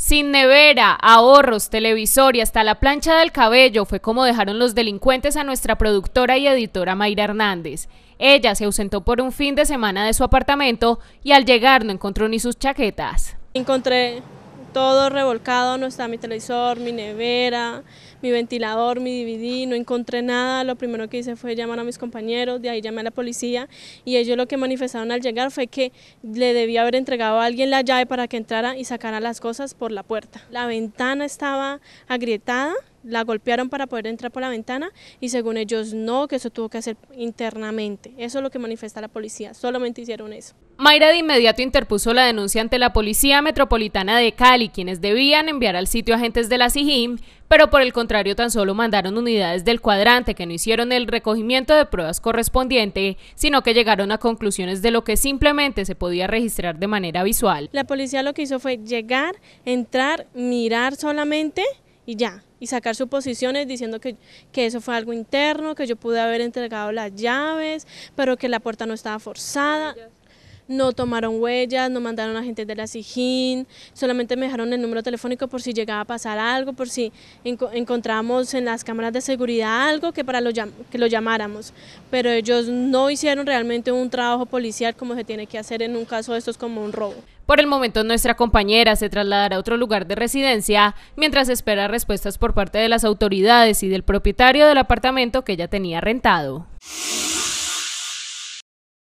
Sin nevera, ahorros, televisor y hasta la plancha del cabello fue como dejaron los delincuentes a nuestra productora y editora Mayra Hernández. Ella se ausentó por un fin de semana de su apartamento y al llegar no encontró ni sus chaquetas. Encontré todo revolcado, no está mi televisor, mi nevera, mi ventilador, mi DVD, no encontré nada, lo primero que hice fue llamar a mis compañeros, de ahí llamé a la policía y ellos lo que manifestaron al llegar fue que le debía haber entregado a alguien la llave para que entrara y sacara las cosas por la puerta. La ventana estaba agrietada, la golpearon para poder entrar por la ventana y según ellos no, que eso tuvo que hacer internamente. Eso es lo que manifiesta la policía, solamente hicieron eso. Mayra de inmediato interpuso la denuncia ante la Policía Metropolitana de Cali, quienes debían enviar al sitio agentes de la CIGIM, pero por el contrario tan solo mandaron unidades del cuadrante que no hicieron el recogimiento de pruebas correspondiente, sino que llegaron a conclusiones de lo que simplemente se podía registrar de manera visual. La policía lo que hizo fue llegar, entrar, mirar solamente y ya, y sacar suposiciones diciendo que, que, eso fue algo interno, que yo pude haber entregado las llaves, pero que la puerta no estaba forzada no tomaron huellas, no mandaron a agentes de la SIJIN, solamente me dejaron el número telefónico por si llegaba a pasar algo, por si encontramos en las cámaras de seguridad algo que para lo que lo llamáramos. Pero ellos no hicieron realmente un trabajo policial como se tiene que hacer en un caso de estos como un robo. Por el momento nuestra compañera se trasladará a otro lugar de residencia mientras espera respuestas por parte de las autoridades y del propietario del apartamento que ella tenía rentado.